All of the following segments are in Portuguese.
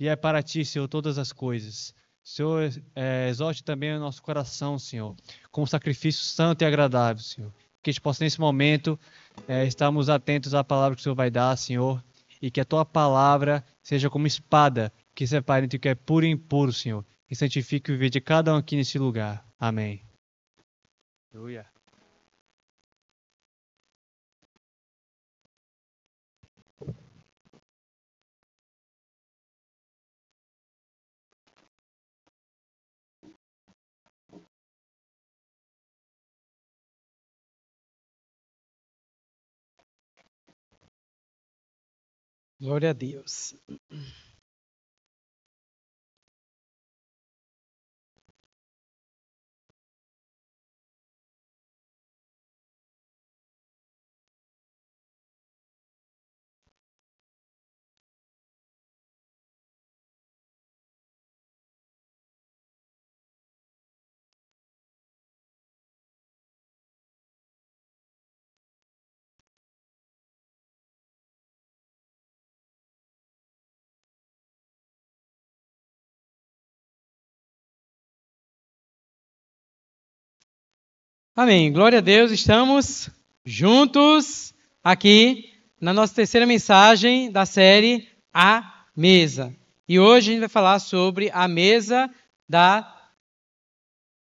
e é para ti, Senhor, todas as coisas. Senhor, é, exorte também o nosso coração, Senhor, como sacrifício santo e agradável, Senhor. Que a gente possa, nesse momento, é, estarmos atentos à palavra que o Senhor vai dar, Senhor, e que a tua palavra seja como espada que separe entre o que é puro e impuro, Senhor, e santifique o viver de cada um aqui nesse lugar. Amém. Aleluia. Glória a Deus. Amém. Glória a Deus, estamos juntos aqui na nossa terceira mensagem da série A Mesa. E hoje a gente vai falar sobre a mesa da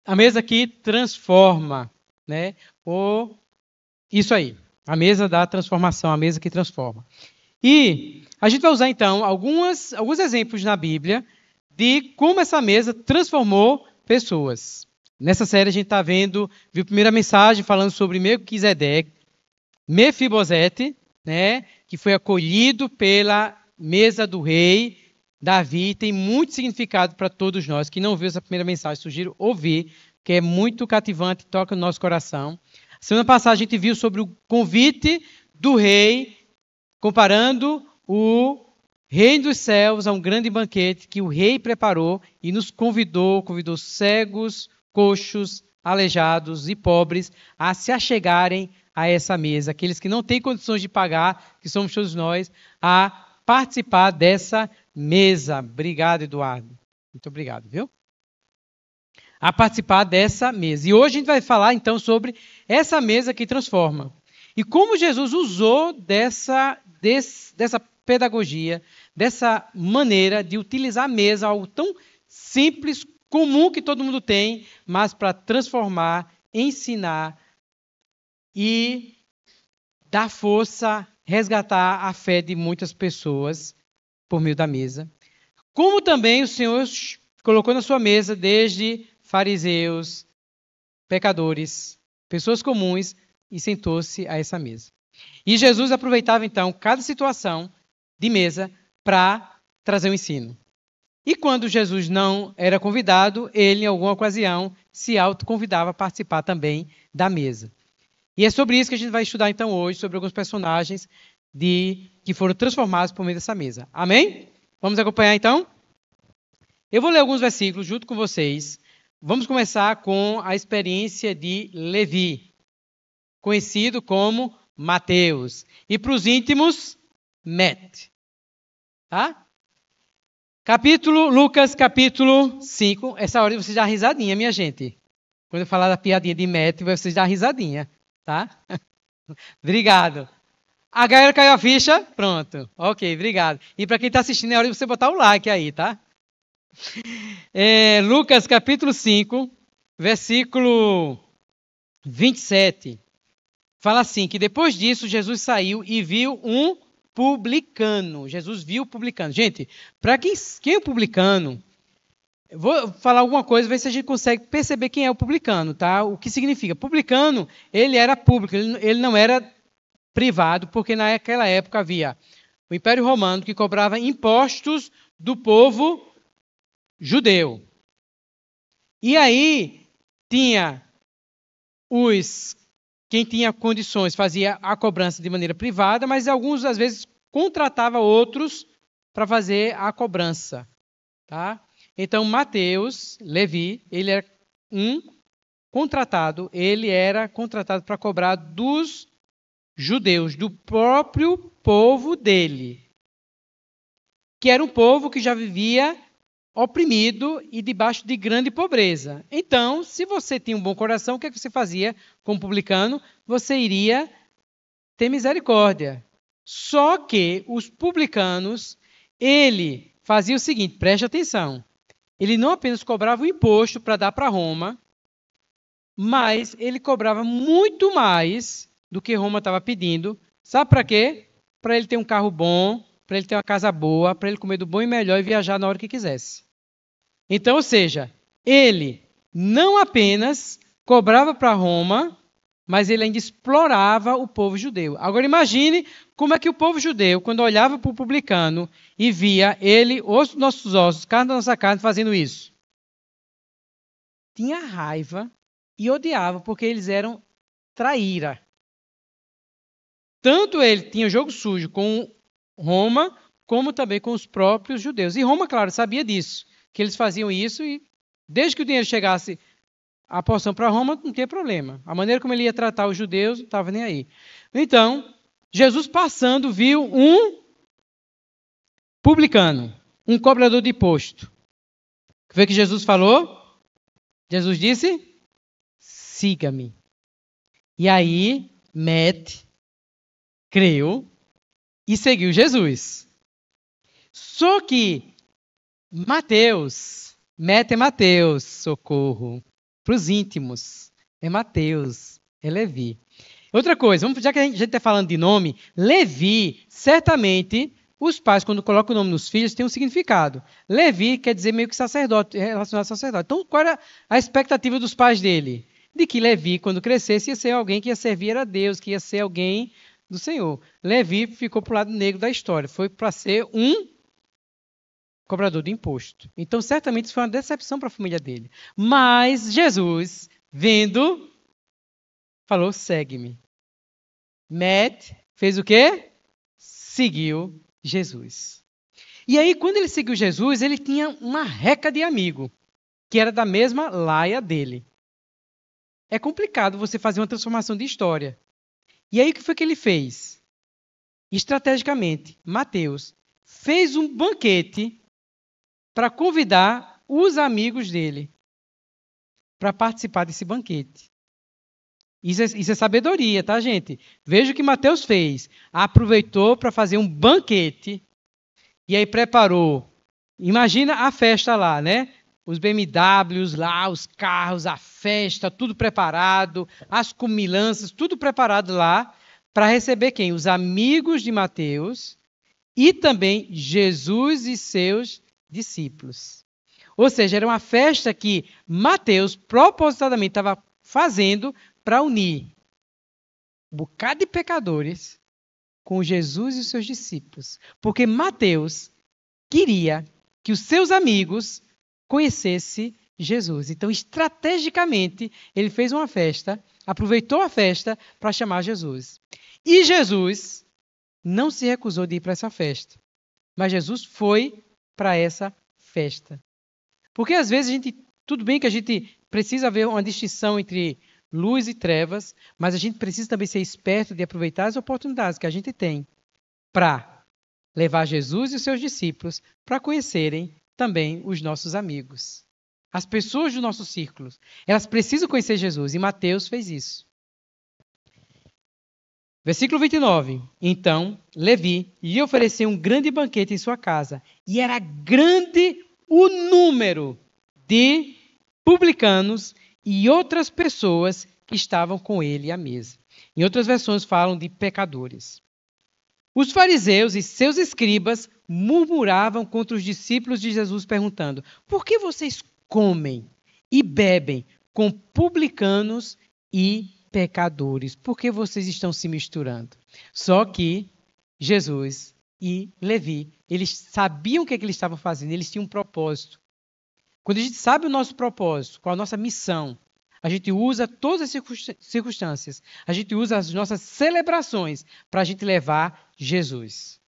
a mesa que transforma, né? O isso aí, a mesa da transformação, a mesa que transforma. E a gente vai usar então algumas alguns exemplos na Bíblia de como essa mesa transformou pessoas. Nessa série a gente está vendo, viu a primeira mensagem falando sobre Melquisedeque, Mefibosete, né, que foi acolhido pela mesa do rei Davi, tem muito significado para todos nós. que não viu essa primeira mensagem, sugiro ouvir, que é muito cativante, toca no nosso coração. Semana passada a gente viu sobre o convite do rei, comparando o Reino dos céus a um grande banquete que o rei preparou e nos convidou, convidou cegos, coxos, aleijados e pobres a se achegarem a essa mesa, aqueles que não têm condições de pagar, que somos todos nós, a participar dessa mesa. Obrigado, Eduardo. Muito obrigado, viu? A participar dessa mesa. E hoje a gente vai falar então sobre essa mesa que transforma. E como Jesus usou dessa, desse, dessa pedagogia, dessa maneira de utilizar a mesa, algo tão simples comum que todo mundo tem, mas para transformar, ensinar e dar força, resgatar a fé de muitas pessoas por meio da mesa. Como também o Senhor colocou na sua mesa desde fariseus, pecadores, pessoas comuns e sentou-se a essa mesa. E Jesus aproveitava então cada situação de mesa para trazer o um ensino. E quando Jesus não era convidado, ele, em alguma ocasião, se autoconvidava a participar também da mesa. E é sobre isso que a gente vai estudar então hoje, sobre alguns personagens de que foram transformados por meio dessa mesa. Amém? Vamos acompanhar então? Eu vou ler alguns versículos junto com vocês. Vamos começar com a experiência de Levi, conhecido como Mateus. E para os íntimos, Met. Tá? Capítulo, Lucas, capítulo 5. Essa hora vocês dá risadinha, minha gente. Quando eu falar da piadinha de Matt, vocês dá risadinha, tá? obrigado. A galera caiu a ficha? Pronto. Ok, obrigado. E para quem está assistindo, é hora de você botar o like aí, tá? É, Lucas, capítulo 5, versículo 27. Fala assim, que depois disso, Jesus saiu e viu um publicano. Jesus viu o publicano. Gente, para quem, quem é o publicano, vou falar alguma coisa, ver se a gente consegue perceber quem é o publicano, tá? O que significa? Publicano, ele era público, ele não era privado, porque naquela época havia o Império Romano que cobrava impostos do povo judeu. E aí tinha os quem tinha condições fazia a cobrança de maneira privada, mas alguns às vezes contratava outros para fazer a cobrança, tá? Então Mateus, Levi, ele era um contratado, ele era contratado para cobrar dos judeus, do próprio povo dele, que era um povo que já vivia oprimido e debaixo de grande pobreza. Então, se você tinha um bom coração, o que, é que você fazia como publicano? Você iria ter misericórdia. Só que os publicanos, ele fazia o seguinte, preste atenção. Ele não apenas cobrava o imposto para dar para Roma, mas ele cobrava muito mais do que Roma estava pedindo. Sabe para quê? Para ele ter um carro bom, para ele ter uma casa boa, para ele comer do bom e melhor e viajar na hora que quisesse. Então, ou seja, ele não apenas cobrava para Roma, mas ele ainda explorava o povo judeu. Agora imagine como é que o povo judeu, quando olhava para o publicano e via ele, os nossos ossos, carne da nossa carne, fazendo isso, tinha raiva e odiava porque eles eram traíra. Tanto ele tinha jogo sujo com Roma, como também com os próprios judeus. E Roma, claro, sabia disso que eles faziam isso e desde que o dinheiro chegasse a porção para Roma, não tinha problema. A maneira como ele ia tratar os judeus não estava nem aí. Então, Jesus passando viu um publicano, um cobrador de imposto. O que que Jesus falou? Jesus disse: siga-me. E aí, Matt creu e seguiu Jesus. Só que Mateus. Meta é Mateus, socorro. Para os íntimos, é Mateus, é Levi. Outra coisa, vamos, já que a gente está falando de nome, Levi, certamente, os pais, quando colocam o nome nos filhos, tem um significado. Levi quer dizer meio que sacerdote, é relacionado a sacerdote. Então, qual era a expectativa dos pais dele? De que Levi, quando crescesse, ia ser alguém que ia servir a Deus, que ia ser alguém do Senhor. Levi ficou para o lado negro da história, foi para ser um cobrador de imposto. Então, certamente isso foi uma decepção para a família dele. Mas Jesus, vendo, falou: segue-me. Matt fez o quê? Seguiu Jesus. E aí, quando ele seguiu Jesus, ele tinha uma reca de amigo, que era da mesma laia dele. É complicado você fazer uma transformação de história. E aí, o que foi que ele fez? Estrategicamente, Mateus fez um banquete para convidar os amigos dele para participar desse banquete. Isso é, isso é, sabedoria, tá, gente? Veja o que Mateus fez. Aproveitou para fazer um banquete e aí preparou. Imagina a festa lá, né? Os BMWs lá, os carros, a festa, tudo preparado, as comilanças, tudo preparado lá para receber quem? Os amigos de Mateus e também Jesus e seus discípulos. Ou seja, era uma festa que Mateus propositadamente estava fazendo para unir um bocado de pecadores com Jesus e os seus discípulos. Porque Mateus queria que os seus amigos conhecessem Jesus. Então, estrategicamente, ele fez uma festa, aproveitou a festa para chamar Jesus. E Jesus não se recusou de ir para essa festa. Mas Jesus foi para essa festa. Porque às vezes a gente, tudo bem que a gente precisa ver uma distinção entre luz e trevas, mas a gente precisa também ser esperto de aproveitar as oportunidades que a gente tem para levar Jesus e os seus discípulos para conhecerem também os nossos amigos. As pessoas do nosso círculo, elas precisam conhecer Jesus e Mateus fez isso. Versículo 29. Então Levi lhe ofereceu um grande banquete em sua casa, e era grande o número de publicanos e outras pessoas que estavam com ele à mesa. Em outras versões falam de pecadores. Os fariseus e seus escribas murmuravam contra os discípulos de Jesus, perguntando: Por que vocês comem e bebem com publicanos e pecadores, por que vocês estão se misturando? Só que Jesus e Levi, eles sabiam o que, é que eles estavam fazendo, eles tinham um propósito. Quando a gente sabe o nosso propósito, qual a nossa missão, a gente usa todas as circunstâncias, a gente usa as nossas celebrações para a gente levar Jesus.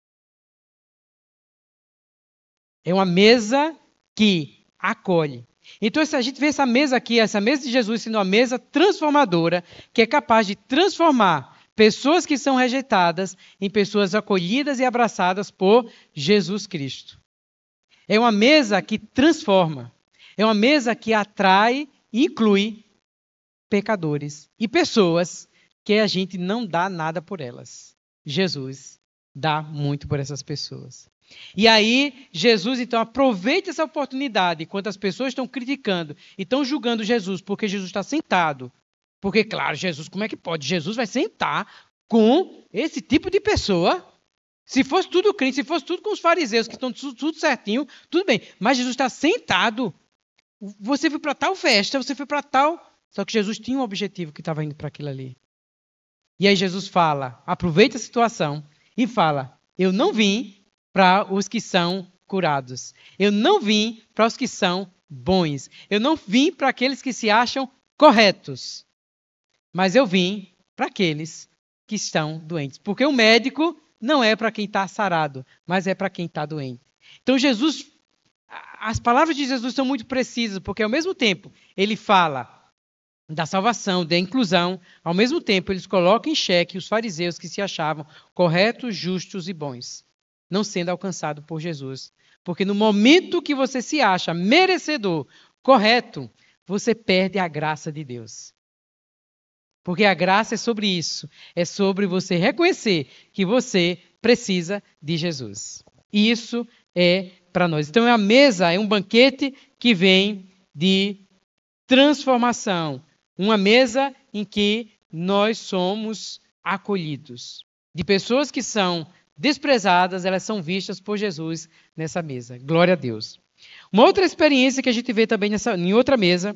É uma mesa que acolhe, então, se a gente vê essa mesa aqui, essa mesa de Jesus sendo uma mesa transformadora, que é capaz de transformar pessoas que são rejeitadas em pessoas acolhidas e abraçadas por Jesus Cristo. É uma mesa que transforma. É uma mesa que atrai e inclui pecadores e pessoas que a gente não dá nada por elas. Jesus dá muito por essas pessoas. E aí, Jesus então aproveita essa oportunidade, enquanto as pessoas estão criticando e estão julgando Jesus, porque Jesus está sentado. Porque, claro, Jesus, como é que pode? Jesus vai sentar com esse tipo de pessoa. Se fosse tudo crente, se fosse tudo com os fariseus, que estão tudo certinho, tudo bem. Mas Jesus está sentado. Você foi para tal festa, você foi para tal. Só que Jesus tinha um objetivo que estava indo para aquilo ali. E aí Jesus fala: aproveita a situação e fala: Eu não vim para os que são curados. Eu não vim para os que são bons. Eu não vim para aqueles que se acham corretos. Mas eu vim para aqueles que estão doentes. Porque o médico não é para quem está sarado, mas é para quem está doente. Então Jesus, as palavras de Jesus são muito precisas, porque ao mesmo tempo ele fala da salvação, da inclusão. Ao mesmo tempo, eles colocam em xeque os fariseus que se achavam corretos, justos e bons, não sendo alcançados por Jesus. Porque no momento que você se acha merecedor, correto, você perde a graça de Deus. Porque a graça é sobre isso, é sobre você reconhecer que você precisa de Jesus. isso é para nós. Então é a mesa, é um banquete que vem de transformação, uma mesa em que nós somos acolhidos. De pessoas que são desprezadas, elas são vistas por Jesus nessa mesa. Glória a Deus. Uma outra experiência que a gente vê também nessa, em outra mesa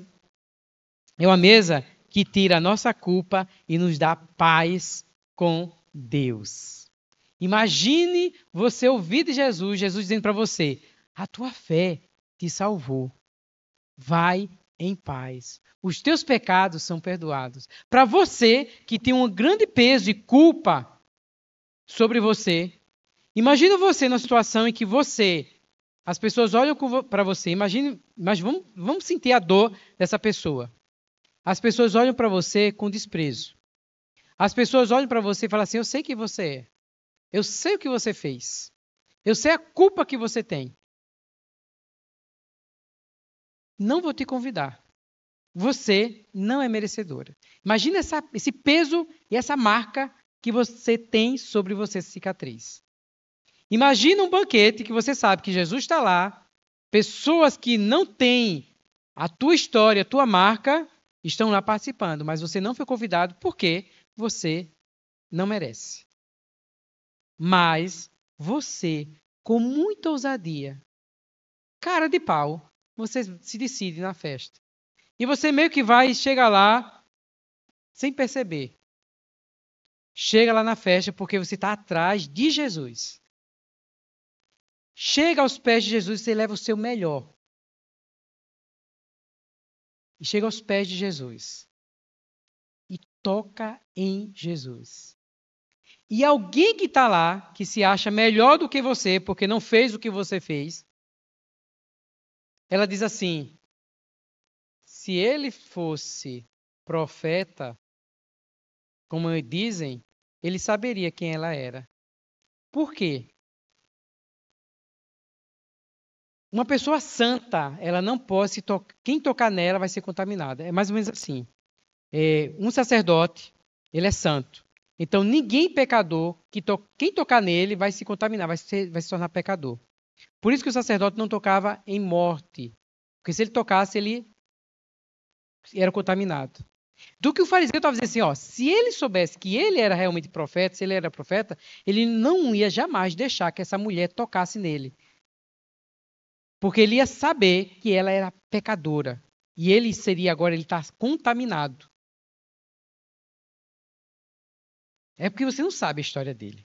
é uma mesa que tira a nossa culpa e nos dá paz com Deus. Imagine você ouvir de Jesus, Jesus dizendo para você: A tua fé te salvou. Vai em paz. Os teus pecados são perdoados. Para você que tem um grande peso e culpa sobre você, imagina você na situação em que você, as pessoas olham para você, imagine, mas vamos, vamos sentir a dor dessa pessoa. As pessoas olham para você com desprezo. As pessoas olham para você e falam assim: Eu sei quem você é. Eu sei o que você fez. Eu sei a culpa que você tem não vou te convidar. Você não é merecedora. Imagina essa, esse peso e essa marca que você tem sobre você cicatriz. Imagina um banquete que você sabe que Jesus está lá, pessoas que não têm a tua história, a tua marca, estão lá participando, mas você não foi convidado porque você não merece. Mas você, com muita ousadia, cara de pau, você se decide na festa. E você meio que vai e chega lá sem perceber. Chega lá na festa porque você está atrás de Jesus. Chega aos pés de Jesus e você leva o seu melhor. E chega aos pés de Jesus. E toca em Jesus. E alguém que está lá, que se acha melhor do que você, porque não fez o que você fez, ela diz assim: se ele fosse profeta, como dizem, ele saberia quem ela era. Por quê? Uma pessoa santa, ela não pode se tocar. Quem tocar nela vai ser contaminada. É mais ou menos assim. É, um sacerdote, ele é santo. Então, ninguém pecador, que to... quem tocar nele vai se contaminar, vai, ser, vai se tornar pecador. Por isso que o sacerdote não tocava em morte, porque se ele tocasse, ele era contaminado. Do que o fariseu estava dizendo assim, ó, se ele soubesse que ele era realmente profeta, se ele era profeta, ele não ia jamais deixar que essa mulher tocasse nele. Porque ele ia saber que ela era pecadora. E ele seria agora, ele está contaminado. É porque você não sabe a história dele.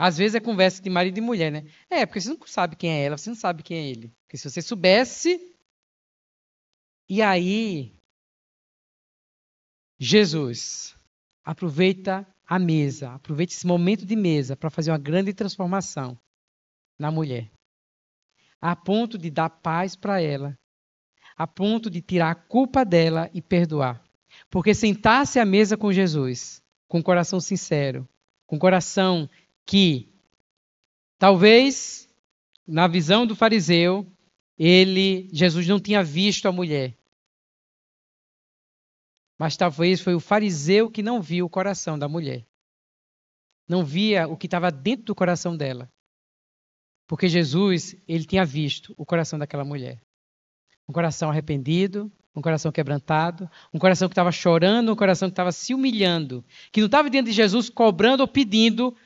Às vezes é conversa de marido e mulher, né? É, porque você não sabe quem é ela, você não sabe quem é ele. Porque se você soubesse. E aí. Jesus aproveita a mesa, aproveita esse momento de mesa para fazer uma grande transformação na mulher. A ponto de dar paz para ela, a ponto de tirar a culpa dela e perdoar. Porque sentar-se à mesa com Jesus, com o coração sincero, com o coração que talvez na visão do fariseu, ele Jesus não tinha visto a mulher. Mas talvez foi o fariseu que não viu o coração da mulher. Não via o que estava dentro do coração dela. Porque Jesus, ele tinha visto o coração daquela mulher. Um coração arrependido, um coração quebrantado, um coração que estava chorando, um coração que estava se humilhando, que não estava diante de Jesus cobrando ou pedindo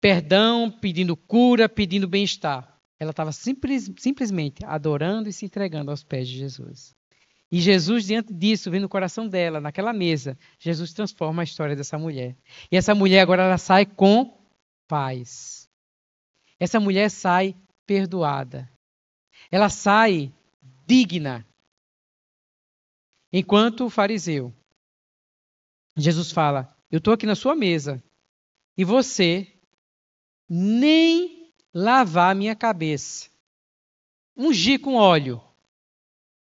perdão, pedindo cura, pedindo bem-estar. Ela estava simples, simplesmente adorando e se entregando aos pés de Jesus. E Jesus, diante disso, vendo o coração dela, naquela mesa, Jesus transforma a história dessa mulher. E essa mulher agora ela sai com paz. Essa mulher sai perdoada. Ela sai digna. Enquanto o fariseu, Jesus fala: Eu estou aqui na sua mesa e você nem lavar minha cabeça. Ungir com óleo.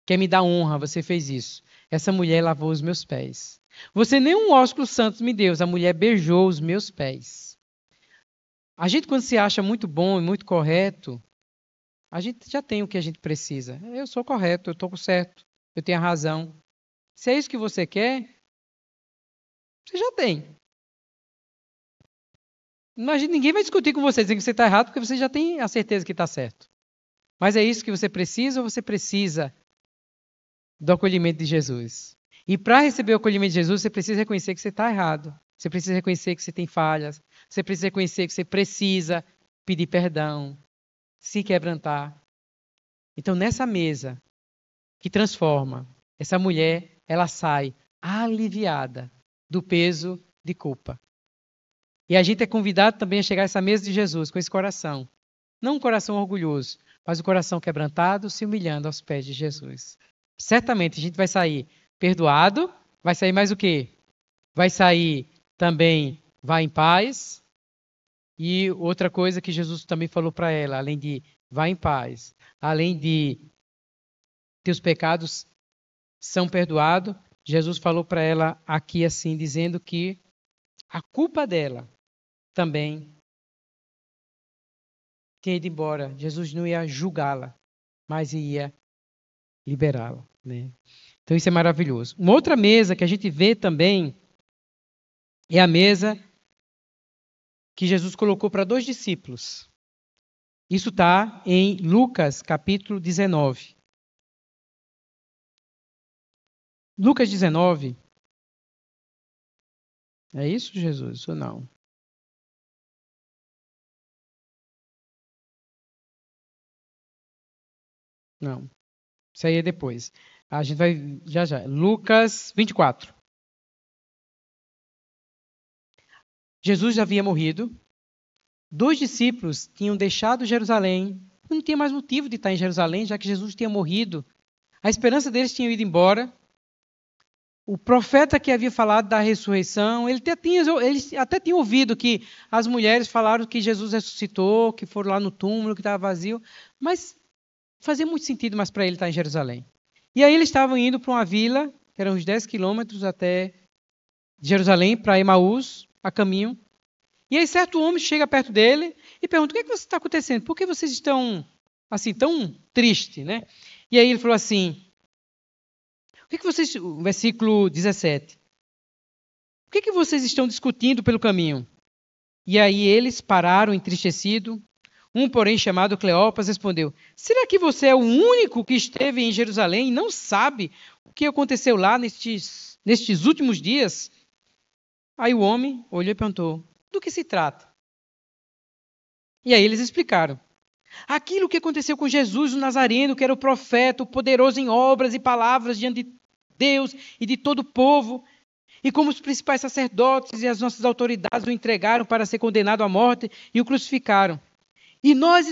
Quer me dar honra, você fez isso. Essa mulher lavou os meus pés. Você nem um ósculo santo me deu, a mulher beijou os meus pés. A gente, quando se acha muito bom e muito correto, a gente já tem o que a gente precisa. Eu sou correto, eu estou certo, eu tenho a razão. Se é isso que você quer, você já tem ninguém vai discutir com você dizendo que você está errado, porque você já tem a certeza que está certo. Mas é isso que você precisa ou você precisa do acolhimento de Jesus? E para receber o acolhimento de Jesus, você precisa reconhecer que você está errado. Você precisa reconhecer que você tem falhas. Você precisa reconhecer que você precisa pedir perdão, se quebrantar. Então, nessa mesa que transforma, essa mulher, ela sai aliviada do peso de culpa. E a gente é convidado também a chegar a essa mesa de Jesus com esse coração. Não um coração orgulhoso, mas um coração quebrantado, se humilhando aos pés de Jesus. Certamente a gente vai sair perdoado, vai sair mais o quê? Vai sair também, vai em paz. E outra coisa que Jesus também falou para ela, além de vai em paz, além de teus pecados são perdoados, Jesus falou para ela aqui assim, dizendo que a culpa dela também tinha ido embora. Jesus não ia julgá-la, mas ia liberá-la. Né? Então isso é maravilhoso. Uma outra mesa que a gente vê também é a mesa que Jesus colocou para dois discípulos. Isso está em Lucas capítulo 19. Lucas 19. É isso, Jesus, ou não? Não. Isso aí é depois. A gente vai já já. Lucas 24. Jesus já havia morrido. Dois discípulos tinham deixado Jerusalém. Não tinha mais motivo de estar em Jerusalém, já que Jesus tinha morrido. A esperança deles tinha ido embora. O profeta que havia falado da ressurreição, ele até tinha, ele até tinha ouvido que as mulheres falaram que Jesus ressuscitou, que foram lá no túmulo, que estava vazio. Mas fazia muito sentido mais para ele estar tá em Jerusalém. E aí eles estavam indo para uma vila, que era uns 10 quilômetros até Jerusalém, para Emaús, a caminho. E aí certo homem chega perto dele e pergunta, o que, é que você está acontecendo? Por que vocês estão assim tão triste, né? E aí ele falou assim, o que, é que vocês, versículo 17, o que, é que vocês estão discutindo pelo caminho? E aí eles pararam entristecidos um, porém, chamado Cleopas, respondeu: Será que você é o único que esteve em Jerusalém e não sabe o que aconteceu lá nestes, nestes últimos dias? Aí o homem olhou e perguntou: Do que se trata? E aí eles explicaram. Aquilo que aconteceu com Jesus, o Nazareno, que era o profeta, o poderoso em obras e palavras diante de Deus e de todo o povo, e como os principais sacerdotes e as nossas autoridades o entregaram para ser condenado à morte e o crucificaram. E nós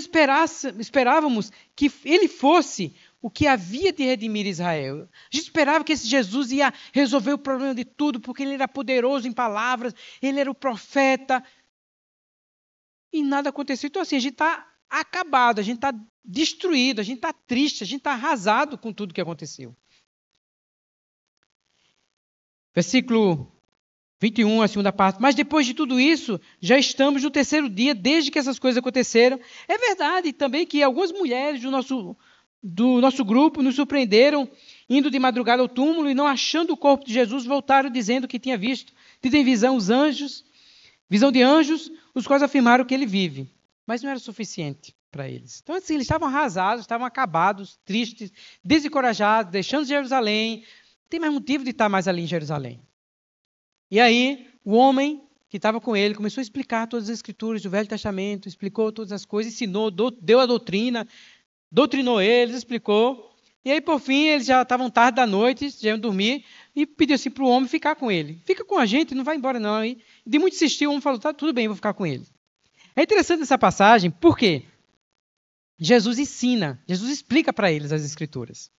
esperávamos que ele fosse o que havia de redimir Israel. A gente esperava que esse Jesus ia resolver o problema de tudo, porque ele era poderoso em palavras, ele era o profeta. E nada aconteceu. Então, assim, a gente está acabado, a gente está destruído, a gente está triste, a gente está arrasado com tudo que aconteceu. Versículo 21, a segunda parte. Mas depois de tudo isso, já estamos no terceiro dia, desde que essas coisas aconteceram. É verdade também que algumas mulheres do nosso, do nosso grupo nos surpreenderam, indo de madrugada ao túmulo e não achando o corpo de Jesus, voltaram dizendo que tinha visto, tido em visão os anjos, visão de anjos, os quais afirmaram que ele vive. Mas não era suficiente para eles. Então, assim, eles estavam arrasados, estavam acabados, tristes, desencorajados, deixando Jerusalém. Não tem mais motivo de estar mais ali em Jerusalém. E aí, o homem que estava com ele começou a explicar todas as escrituras do Velho Testamento, explicou todas as coisas, ensinou, deu a doutrina, doutrinou eles, explicou. E aí, por fim, eles já estavam tarde da noite, já iam dormir, e pediu assim para o homem ficar com ele. Fica com a gente, não vai embora não. E de muito insistir, o homem falou, tá, tudo bem, vou ficar com ele. É interessante essa passagem, por quê? Jesus ensina, Jesus explica para eles as escrituras.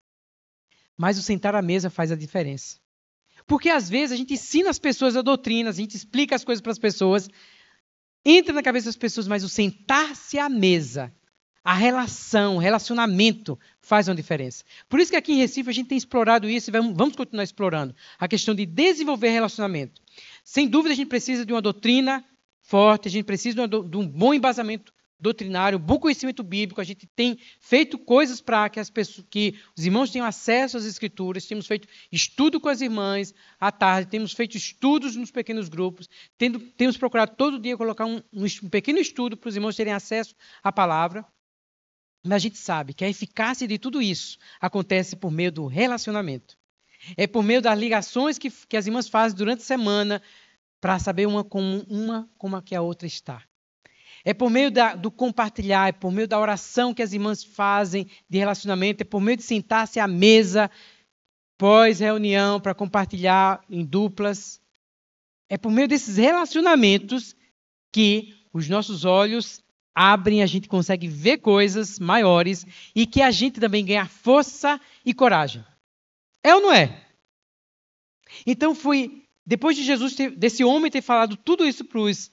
Mas o sentar à mesa faz a diferença. Porque às vezes a gente ensina as pessoas a doutrina, a gente explica as coisas para as pessoas, entra na cabeça das pessoas, mas o sentar-se à mesa, a relação, o relacionamento faz uma diferença. Por isso que aqui em Recife a gente tem explorado isso e vamos continuar explorando a questão de desenvolver relacionamento. Sem dúvida a gente precisa de uma doutrina forte, a gente precisa de, de um bom embasamento doutrinário, bom conhecimento bíblico, a gente tem feito coisas para que as pessoas, que os irmãos tenham acesso às escrituras, temos feito estudo com as irmãs à tarde, temos feito estudos nos pequenos grupos, tendo, temos procurado todo dia colocar um, um pequeno estudo para os irmãos terem acesso à palavra. Mas a gente sabe que a eficácia de tudo isso acontece por meio do relacionamento. É por meio das ligações que, que as irmãs fazem durante a semana para saber uma como uma como a é que a outra está. É por meio da, do compartilhar, é por meio da oração que as irmãs fazem de relacionamento, é por meio de sentar-se à mesa pós-reunião para compartilhar em duplas. É por meio desses relacionamentos que os nossos olhos abrem, a gente consegue ver coisas maiores e que a gente também ganha força e coragem. É ou não é? Então foi depois de Jesus ter, desse homem ter falado tudo isso para os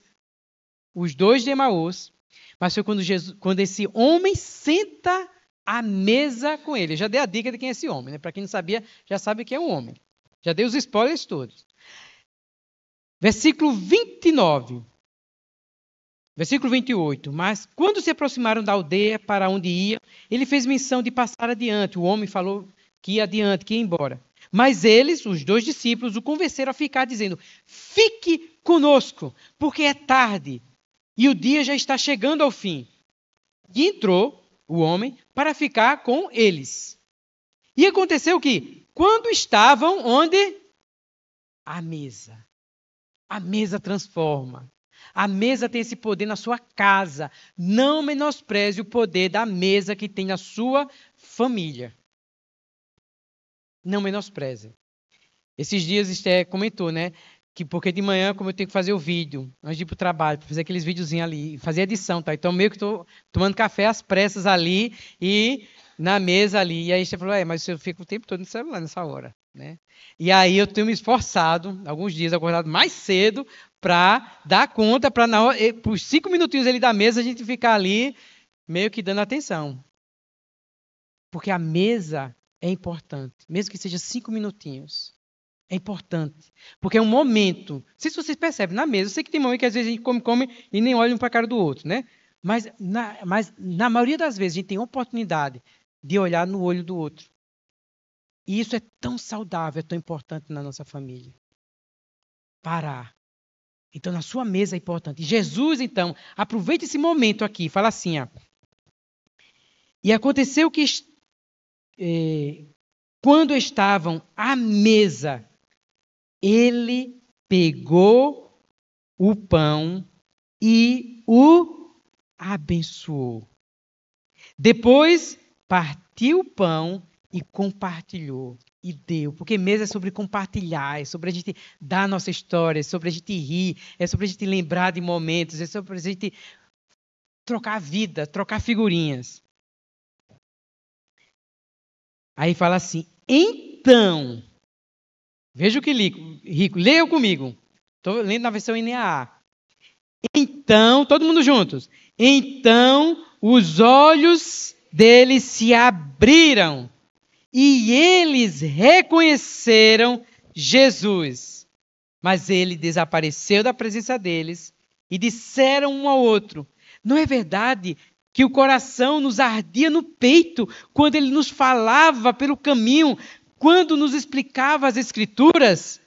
os dois de Emaús, mas foi quando, Jesus, quando esse homem senta à mesa com ele. já dei a dica de quem é esse homem, né? Para quem não sabia, já sabe que é um homem. Já dei os spoilers todos. Versículo 29. Versículo 28. Mas quando se aproximaram da aldeia para onde ia, ele fez menção de passar adiante. O homem falou que ia adiante, que ia embora. Mas eles, os dois discípulos, o convenceram a ficar, dizendo: Fique conosco, porque é tarde e o dia já está chegando ao fim. E entrou o homem para ficar com eles. E aconteceu que, quando estavam onde? A mesa. A mesa transforma. A mesa tem esse poder na sua casa. Não menospreze o poder da mesa que tem na sua família. Não menospreze. Esses dias Esté comentou, né? Que porque de manhã, como eu tenho que fazer o vídeo, antes de ir o trabalho, fazer aqueles videozinhos ali, fazer edição, tá? Então meio que estou tomando café às pressas ali e na mesa ali. E aí você falou, é, mas eu fico o tempo todo no celular nessa hora, né? E aí eu tenho me esforçado, alguns dias acordado mais cedo, para dar conta, para os cinco minutinhos ali da mesa a gente ficar ali meio que dando atenção. Porque a mesa é importante, mesmo que seja cinco minutinhos. É importante. Porque é um momento. Não sei se vocês percebem, na mesa, eu sei que tem momento que às vezes a gente come, come e nem olha um para a cara do outro, né? Mas na, mas na maioria das vezes a gente tem oportunidade de olhar no olho do outro. E isso é tão saudável, é tão importante na nossa família. Parar. Então, na sua mesa é importante. Jesus, então, aproveita esse momento aqui, fala assim, ó. E aconteceu que, eh, quando estavam à mesa, ele pegou o pão e o abençoou. Depois partiu o pão e compartilhou e deu, porque mesa é sobre compartilhar, é sobre a gente dar a nossa história, é sobre a gente rir, é sobre a gente lembrar de momentos, é sobre a gente trocar vida, trocar figurinhas. Aí fala assim: então Veja o que li, rico. Leiam comigo. Estou lendo na versão NAA. Então, todo mundo juntos. Então os olhos deles se abriram e eles reconheceram Jesus. Mas ele desapareceu da presença deles e disseram um ao outro: Não é verdade que o coração nos ardia no peito quando ele nos falava pelo caminho, quando nos explicava as Escrituras,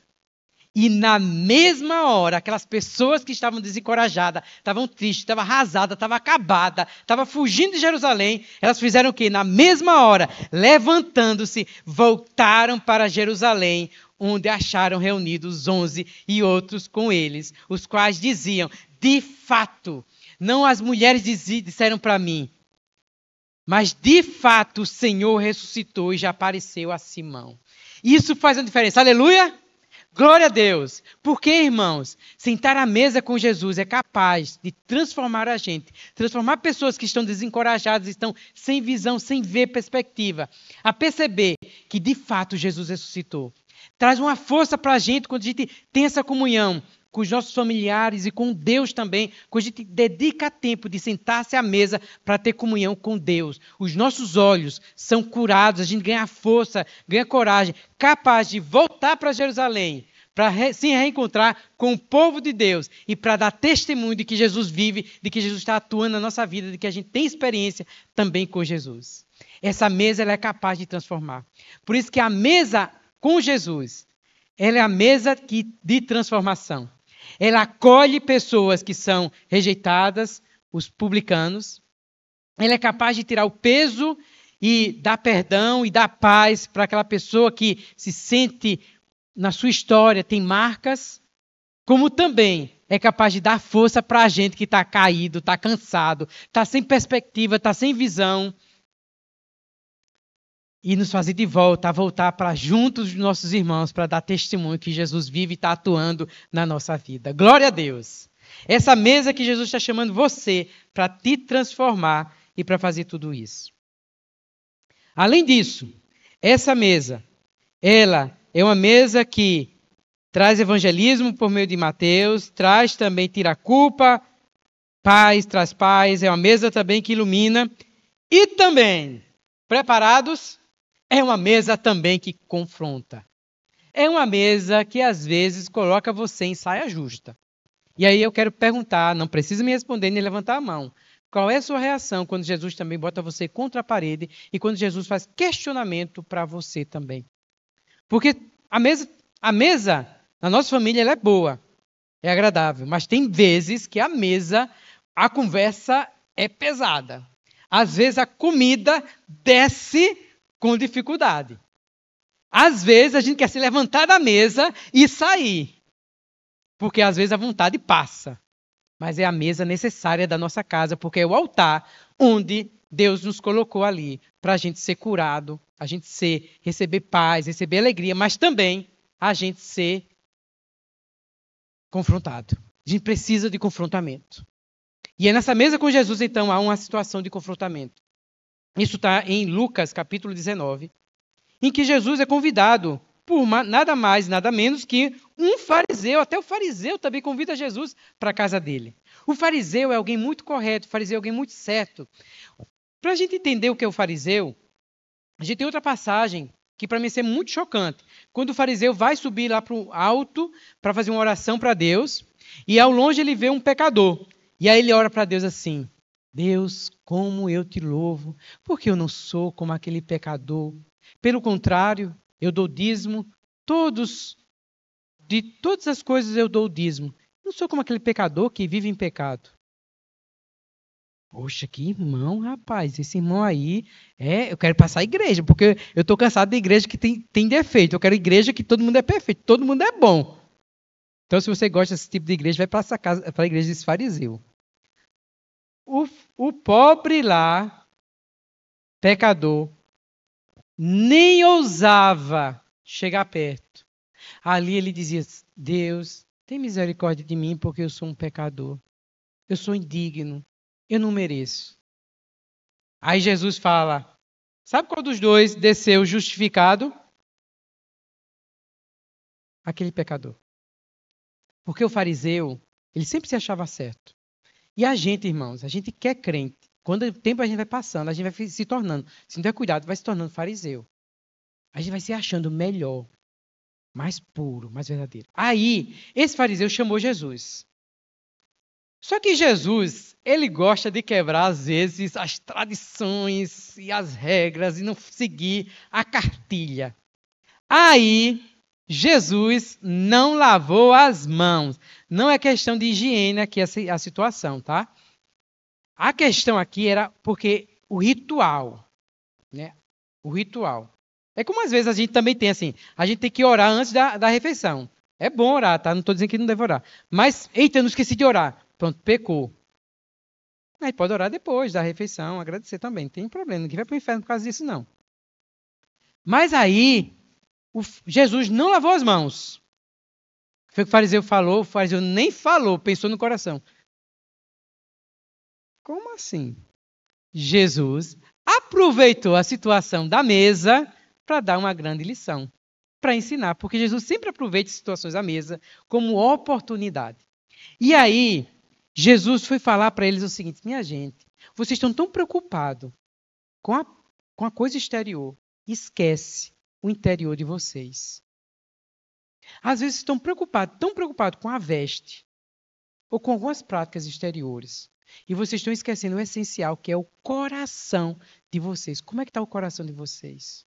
e na mesma hora, aquelas pessoas que estavam desencorajadas, estavam tristes, estavam arrasadas, estavam acabadas, estavam fugindo de Jerusalém, elas fizeram o quê? Na mesma hora, levantando-se, voltaram para Jerusalém, onde acharam reunidos onze e outros com eles, os quais diziam: De fato, não as mulheres disseram para mim, mas de fato o Senhor ressuscitou e já apareceu a Simão. Isso faz a diferença. Aleluia! Glória a Deus! Porque, irmãos, sentar à mesa com Jesus é capaz de transformar a gente, transformar pessoas que estão desencorajadas, estão sem visão, sem ver perspectiva, a perceber que de fato Jesus ressuscitou. Traz uma força para a gente quando a gente tem essa comunhão, com os nossos familiares e com Deus também, quando a gente dedica tempo de sentar-se à mesa para ter comunhão com Deus. Os nossos olhos são curados, a gente ganha força, ganha coragem, capaz de voltar para Jerusalém, para re se reencontrar com o povo de Deus e para dar testemunho de que Jesus vive, de que Jesus está atuando na nossa vida, de que a gente tem experiência também com Jesus. Essa mesa é capaz de transformar. Por isso que a mesa com Jesus, ela é a mesa que, de transformação. Ela acolhe pessoas que são rejeitadas, os publicanos. Ela é capaz de tirar o peso e dar perdão e dar paz para aquela pessoa que se sente na sua história tem marcas, como também é capaz de dar força para a gente que está caído, está cansado, está sem perspectiva, está sem visão e nos fazer de volta, a voltar para juntos dos nossos irmãos, para dar testemunho que Jesus vive e está atuando na nossa vida. Glória a Deus! Essa mesa que Jesus está chamando você para te transformar e para fazer tudo isso. Além disso, essa mesa, ela é uma mesa que traz evangelismo por meio de Mateus, traz também tira culpa, paz, traz paz, é uma mesa também que ilumina. E também, preparados? É uma mesa também que confronta. É uma mesa que às vezes coloca você em saia justa. E aí eu quero perguntar, não precisa me responder nem levantar a mão. Qual é a sua reação quando Jesus também bota você contra a parede e quando Jesus faz questionamento para você também? Porque a mesa, a mesa na nossa família ela é boa, é agradável, mas tem vezes que a mesa, a conversa é pesada. Às vezes a comida desce com dificuldade. Às vezes a gente quer se levantar da mesa e sair, porque às vezes a vontade passa. Mas é a mesa necessária da nossa casa, porque é o altar onde Deus nos colocou ali para a gente ser curado, a gente ser, receber paz, receber alegria, mas também a gente ser confrontado. A gente precisa de confrontamento. E é nessa mesa com Jesus, então, há uma situação de confrontamento. Isso está em Lucas capítulo 19, em que Jesus é convidado por nada mais, nada menos que um fariseu. Até o fariseu também convida Jesus para a casa dele. O fariseu é alguém muito correto, o fariseu é alguém muito certo. Para a gente entender o que é o fariseu, a gente tem outra passagem que para mim é muito chocante. Quando o fariseu vai subir lá para o alto para fazer uma oração para Deus, e ao longe ele vê um pecador. E aí ele ora para Deus assim: Deus, como eu te louvo, porque eu não sou como aquele pecador. Pelo contrário, eu dou dízimo, todos, de todas as coisas eu dou dízimo. Não sou como aquele pecador que vive em pecado. Poxa, que irmão, rapaz, esse irmão aí, é, eu quero passar a igreja, porque eu estou cansado da igreja que tem, tem defeito. Eu quero igreja que todo mundo é perfeito, todo mundo é bom. Então, se você gosta desse tipo de igreja, vai para a igreja desse fariseu o, pobre lá, pecador, nem ousava chegar perto. Ali ele dizia: Deus, tem misericórdia de mim, porque eu sou um pecador. Eu sou indigno. Eu não mereço. Aí Jesus fala: Sabe qual dos dois desceu justificado? Aquele pecador. Porque o fariseu, ele sempre se achava certo. E a gente, irmãos, a gente quer crente. Quando o tempo a gente vai passando, a gente vai se tornando, se não der cuidado, vai se tornando fariseu. A gente vai se achando melhor, mais puro, mais verdadeiro. Aí, esse fariseu chamou Jesus. Só que Jesus, ele gosta de quebrar, às vezes, as tradições e as regras e não seguir a cartilha. Aí, Jesus não lavou as mãos. Não é questão de higiene aqui a situação, tá? A questão aqui era porque o ritual, né? O ritual. É como às vezes a gente também tem assim, a gente tem que orar antes da, da refeição. É bom orar, tá? Não estou dizendo que não deve orar. Mas, eita, eu não esqueci de orar. Pronto, pecou. Aí pode orar depois da refeição, agradecer também. Não tem problema, ninguém vai para o inferno por causa disso, não. Mas aí, o, Jesus não lavou as mãos. Foi o que o fariseu falou, o fariseu nem falou, pensou no coração. Como assim? Jesus aproveitou a situação da mesa para dar uma grande lição, para ensinar, porque Jesus sempre aproveita situações da mesa como oportunidade. E aí, Jesus foi falar para eles o seguinte: minha gente, vocês estão tão preocupados com a, com a coisa exterior, esquece o interior de vocês. Às vezes estão preocupados, tão preocupados com a veste ou com algumas práticas exteriores. E vocês estão esquecendo o essencial, que é o coração de vocês. Como é que está o coração de vocês?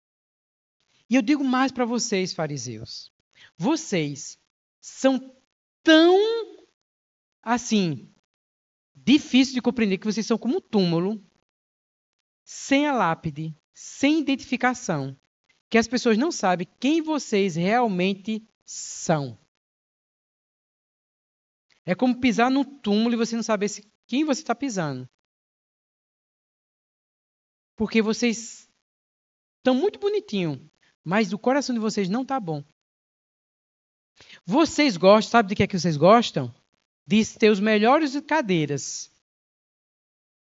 E eu digo mais para vocês, fariseus. Vocês são tão, assim, difícil de compreender que vocês são como um túmulo, sem a lápide, sem identificação que as pessoas não sabem quem vocês realmente são. É como pisar no túmulo e você não saber se, quem você está pisando. Porque vocês estão muito bonitinhos, mas o coração de vocês não está bom. Vocês gostam, sabe de que é que vocês gostam? De ter os melhores cadeiras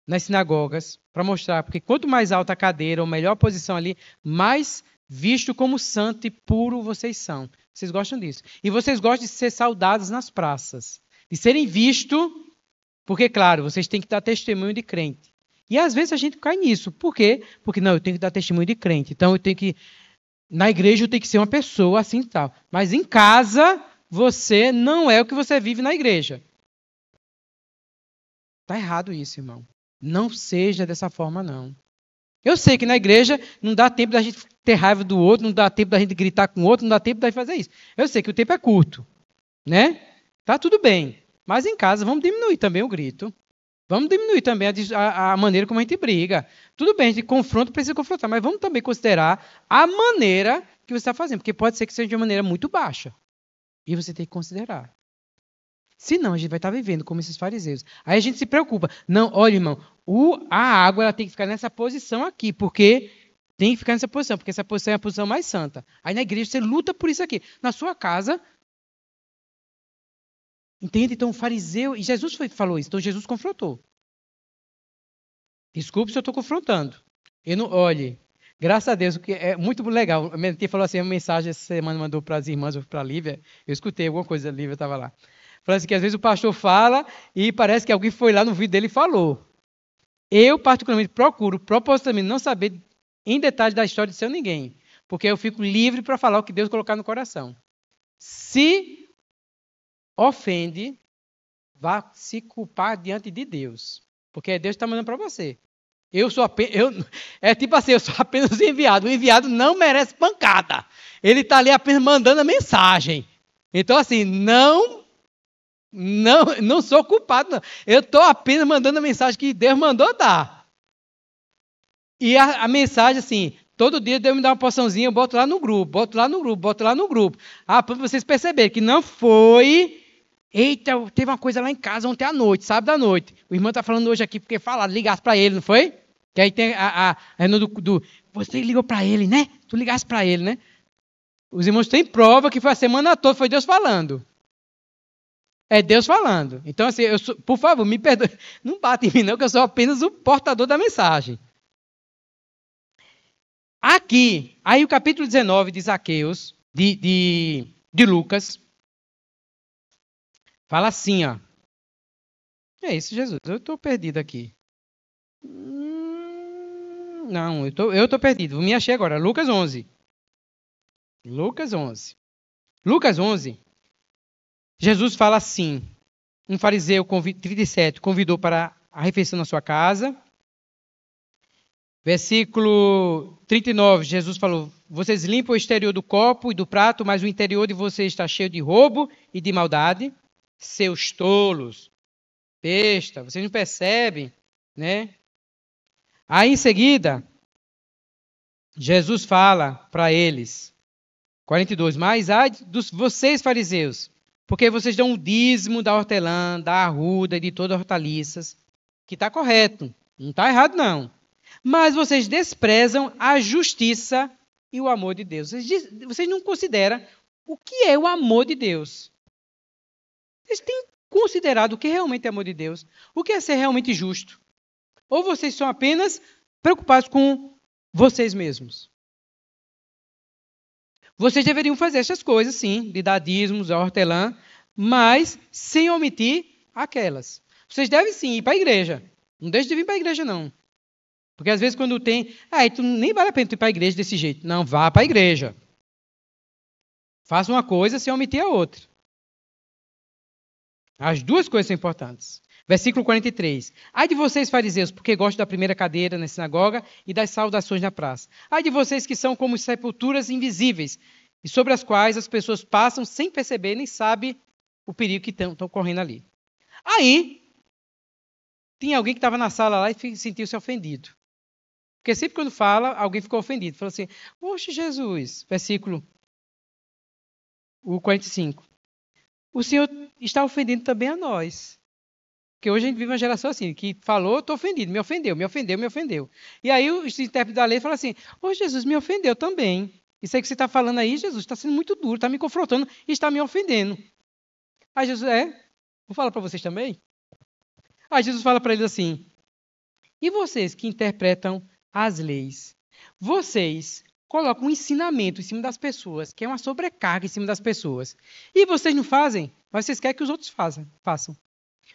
nas sinagogas, para mostrar, porque quanto mais alta a cadeira ou melhor a posição ali, mais visto como santo e puro vocês são. Vocês gostam disso. E vocês gostam de ser saudados nas praças, de serem vistos, porque, claro, vocês têm que dar testemunho de crente. E às vezes a gente cai nisso. Por quê? Porque, não, eu tenho que dar testemunho de crente. Então, eu tenho que. Na igreja, eu tenho que ser uma pessoa assim e tal. Mas em casa, você não é o que você vive na igreja. Está errado isso, irmão. Não seja dessa forma, não. Eu sei que na igreja não dá tempo da gente ter raiva do outro, não dá tempo da gente gritar com o outro, não dá tempo da gente fazer isso. Eu sei que o tempo é curto, né? Tá tudo bem. Mas em casa vamos diminuir também o grito. Vamos diminuir também a, a, a maneira como a gente briga. Tudo bem, a gente confronta, precisa confrontar, mas vamos também considerar a maneira que você está fazendo, porque pode ser que seja de uma maneira muito baixa. E você tem que considerar. Senão a gente vai estar tá vivendo como esses fariseus. Aí a gente se preocupa. Não, olha, irmão, o, a água ela tem que ficar nessa posição aqui, porque tem que ficar nessa posição, porque essa posição é a posição mais santa. Aí na igreja você luta por isso aqui. Na sua casa. Entende? Então o fariseu. E Jesus foi, falou isso, então Jesus confrontou. Desculpe se eu estou confrontando. Eu não, olhe, graças a Deus, que é muito legal. A minha tia falou assim, uma mensagem essa semana mandou para as irmãs, para a Lívia. Eu escutei alguma coisa, a Lívia estava lá. Falando assim, que às vezes o pastor fala e parece que alguém foi lá no vídeo dele e falou. Eu, particularmente, procuro propositalmente não saber em detalhe da história de seu ninguém, porque eu fico livre para falar o que Deus colocar no coração. Se ofende, vá se culpar diante de Deus, porque é Deus que está mandando para você. Eu sou apenas, eu, é tipo assim, eu sou apenas enviado. O enviado não merece pancada. Ele está ali apenas mandando a mensagem. Então, assim, não não, não sou culpado, não. Eu estou apenas mandando a mensagem que Deus mandou dar. E a, a, mensagem, assim, todo dia Deus me dá uma porçãozinha, eu boto lá no grupo, boto lá no grupo, boto lá no grupo. Ah, para vocês perceberem que não foi. Eita, teve uma coisa lá em casa ontem à noite, sábado à noite. O irmão está falando hoje aqui porque falaram, ligasse para ele, não foi? Que aí tem a, a, a do, do. Você ligou para ele, né? Tu ligasse para ele, né? Os irmãos têm prova que foi a semana toda, foi Deus falando. É Deus falando. Então, assim, eu sou, por favor, me perdoe. Não bate em mim, não, que eu sou apenas o portador da mensagem. Aqui, aí o capítulo 19 de Zaqueus, de, de, de Lucas, fala assim, ó. É isso, Jesus, eu estou perdido aqui. Hum, não, eu tô, estou tô perdido. Me achei agora. Lucas 11. Lucas 11. Lucas 11 Jesus fala assim: um fariseu, 37, convidou para a refeição na sua casa. Versículo 39, Jesus falou: Vocês limpam o exterior do copo e do prato, mas o interior de vocês está cheio de roubo e de maldade. Seus tolos, besta, vocês não percebem, né? Aí em seguida, Jesus fala para eles, 42, mas ai dos vocês fariseus, porque vocês dão o dízimo da hortelã, da arruda e de todas as hortaliças, que está correto, não está errado não. Mas vocês desprezam a justiça e o amor de Deus. Vocês, vocês não consideram o que é o amor de Deus. Vocês têm considerado o que realmente é amor de Deus, o que é ser realmente justo. Ou vocês são apenas preocupados com vocês mesmos. Vocês deveriam fazer essas coisas, sim, de dadismos, a é hortelã, mas sem omitir aquelas. Vocês devem sim ir para a igreja. Não deixe de vir para a igreja, não. Porque às vezes quando tem, ah, tu nem vale a pena ir para a igreja desse jeito. Não, vá para a igreja. Faça uma coisa sem omitir a outra. As duas coisas são importantes. Versículo 43. Ai de vocês, fariseus, porque gostam da primeira cadeira na sinagoga e das saudações na praça. Ai de vocês que são como sepulturas invisíveis e sobre as quais as pessoas passam sem perceber nem sabem o perigo que estão correndo ali. Aí, tinha alguém que estava na sala lá e sentiu-se ofendido. Porque sempre quando fala, alguém ficou ofendido. Falou assim: Oxe, Jesus, versículo o 45. O Senhor está ofendendo também a nós. Porque hoje a gente vive uma geração assim, que falou, estou ofendido, me ofendeu, me ofendeu, me ofendeu. E aí os intérpretes da lei falam assim, ô oh, Jesus, me ofendeu também. Isso aí que você está falando aí, Jesus, está sendo muito duro, está me confrontando e está me ofendendo. Aí Jesus, é, vou falar para vocês também. Aí Jesus fala para eles assim, e vocês que interpretam as leis, vocês colocam um ensinamento em cima das pessoas, que é uma sobrecarga em cima das pessoas. E vocês não fazem, mas vocês querem que os outros façam, façam.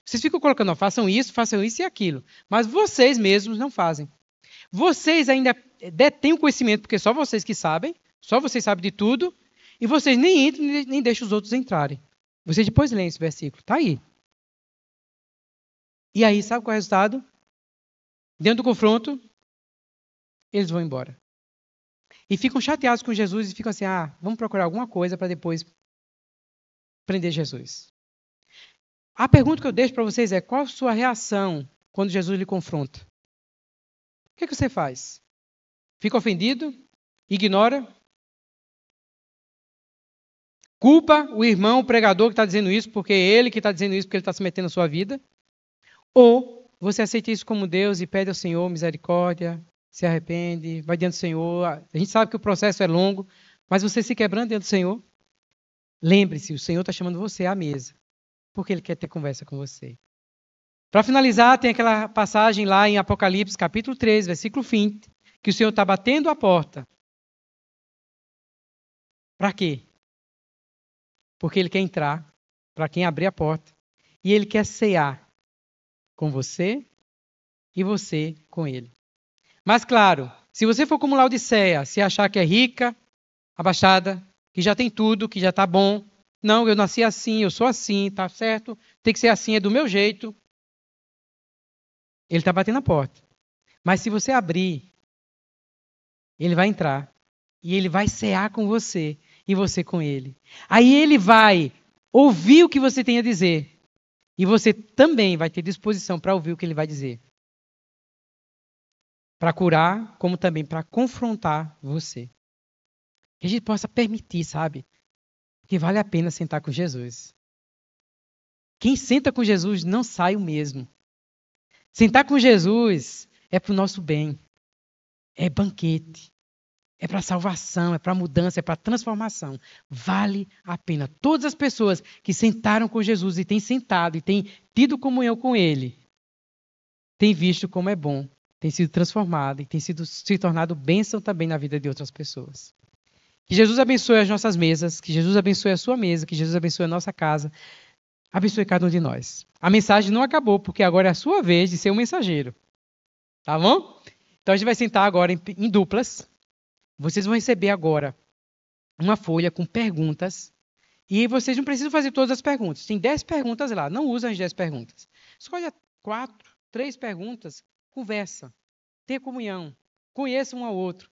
Vocês ficam colocando, ó, façam isso, façam isso e aquilo. Mas vocês mesmos não fazem. Vocês ainda eh, detêm o conhecimento, porque só vocês que sabem, só vocês sabem de tudo, e vocês nem entram, nem deixam os outros entrarem. Vocês depois leem esse versículo, está aí. E aí, sabe qual é o resultado? Dentro do confronto, eles vão embora. E ficam chateados com Jesus e ficam assim: ah, vamos procurar alguma coisa para depois prender Jesus. A pergunta que eu deixo para vocês é: qual a sua reação quando Jesus lhe confronta? O que, é que você faz? Fica ofendido? Ignora? Culpa o irmão, o pregador que está dizendo isso, porque é ele que está dizendo isso, porque ele está se metendo na sua vida? Ou você aceita isso como Deus e pede ao Senhor misericórdia, se arrepende, vai diante do Senhor. A gente sabe que o processo é longo, mas você se quebrando diante do Senhor. Lembre-se, o Senhor está chamando você à mesa porque ele quer ter conversa com você. Para finalizar, tem aquela passagem lá em Apocalipse, capítulo 3, versículo 20, que o Senhor está batendo a porta. Para quê? Porque ele quer entrar, para quem abrir a porta. E ele quer cear com você e você com ele. Mas claro, se você for como Laodiceia, se achar que é rica, abaixada, que já tem tudo, que já está bom, não, eu nasci assim, eu sou assim, tá certo? Tem que ser assim, é do meu jeito. Ele está batendo na porta. Mas se você abrir, ele vai entrar. E ele vai cear com você. E você com ele. Aí ele vai ouvir o que você tem a dizer. E você também vai ter disposição para ouvir o que ele vai dizer. Para curar, como também para confrontar você. Que a gente possa permitir, sabe? que vale a pena sentar com Jesus. Quem senta com Jesus não sai o mesmo. Sentar com Jesus é para o nosso bem, é banquete, é para salvação, é para mudança, é para transformação. Vale a pena. Todas as pessoas que sentaram com Jesus e têm sentado e têm tido comunhão com Ele, têm visto como é bom, têm sido transformado e têm sido, se tornado bênção também na vida de outras pessoas. Que Jesus abençoe as nossas mesas, que Jesus abençoe a sua mesa, que Jesus abençoe a nossa casa, abençoe cada um de nós. A mensagem não acabou, porque agora é a sua vez de ser o um mensageiro. Tá bom? Então a gente vai sentar agora em, em duplas. Vocês vão receber agora uma folha com perguntas. E vocês não precisam fazer todas as perguntas. Tem 10 perguntas lá. Não usem as 10 perguntas. Escolha quatro, três perguntas. Conversa. Tenha comunhão. Conheça um ao outro.